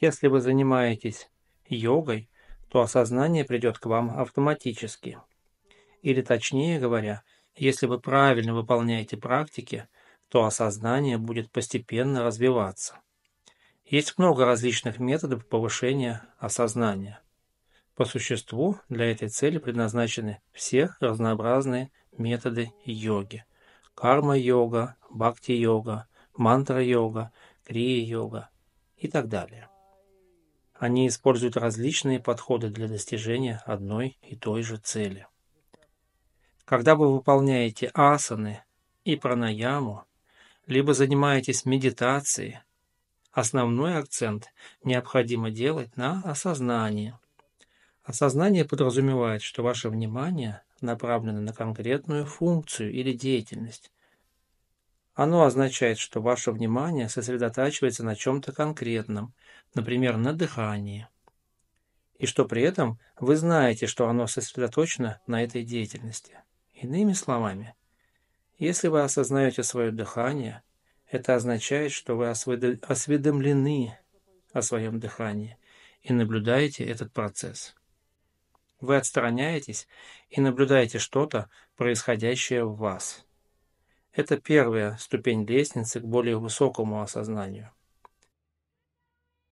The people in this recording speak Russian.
Если вы занимаетесь йогой, то осознание придет к вам автоматически. Или точнее говоря, если вы правильно выполняете практики, то осознание будет постепенно развиваться. Есть много различных методов повышения осознания. По существу для этой цели предназначены все разнообразные методы йоги. Карма-йога, бхакти-йога, мантра-йога, крия-йога и так далее. Они используют различные подходы для достижения одной и той же цели. Когда вы выполняете асаны и пранаяму, либо занимаетесь медитацией, основной акцент необходимо делать на осознание. Осознание подразумевает, что ваше внимание направлено на конкретную функцию или деятельность, оно означает, что ваше внимание сосредотачивается на чем-то конкретном, например, на дыхании, и что при этом вы знаете, что оно сосредоточено на этой деятельности. Иными словами, если вы осознаете свое дыхание, это означает, что вы осведомлены о своем дыхании и наблюдаете этот процесс. Вы отстраняетесь и наблюдаете что-то, происходящее в вас – это первая ступень лестницы к более высокому осознанию.